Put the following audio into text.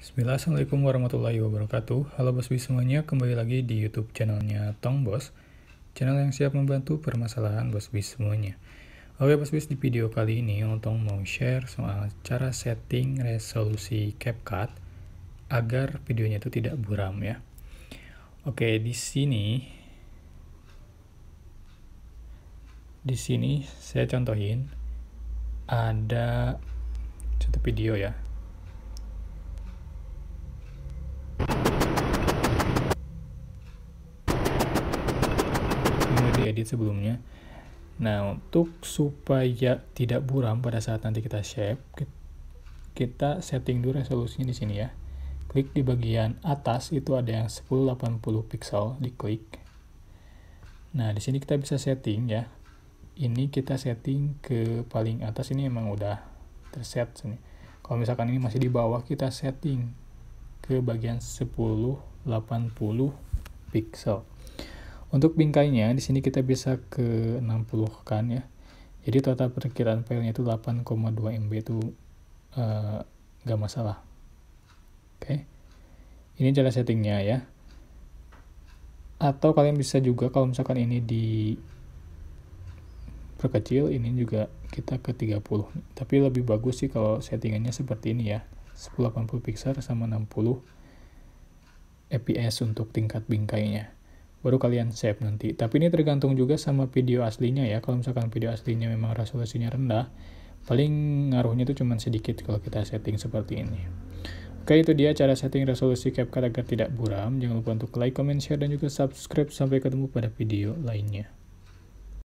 Bismillah, Assalamualaikum warahmatullahi wabarakatuh. Halo Bos Bis semuanya, kembali lagi di YouTube channelnya Tong Bos. Channel yang siap membantu permasalahan Bos Bis semuanya. Oke Bos Bis, di video kali ini Tong mau share soal cara setting resolusi CapCut agar videonya itu tidak buram ya. Oke, di sini di sini saya contohin ada satu video ya edit sebelumnya nah untuk supaya tidak buram pada saat nanti kita shape kita setting dulu resolusinya di sini ya klik di bagian atas itu ada yang 1080 pixel klik. nah di sini kita bisa setting ya ini kita setting ke paling atas ini emang udah terset sini kalau misalkan ini masih di bawah kita setting ke bagian 1080 pixel untuk bingkainya, di sini kita bisa ke 60 kan ya. Jadi total perkiraan filenya itu 8,2 MB itu eh, nggak uh, masalah. Oke. Okay. Ini cara settingnya ya. Atau kalian bisa juga kalau misalkan ini di perkecil ini juga kita ke 30 tapi lebih bagus sih kalau settingannya seperti ini ya 1080 pixel sama 60 fps untuk tingkat bingkainya baru kalian save nanti. Tapi ini tergantung juga sama video aslinya ya. Kalau misalkan video aslinya memang resolusinya rendah, paling ngaruhnya itu cuma sedikit kalau kita setting seperti ini. Oke, itu dia cara setting resolusi CapCut agar tidak buram. Jangan lupa untuk like, comment, share, dan juga subscribe. Sampai ketemu pada video lainnya.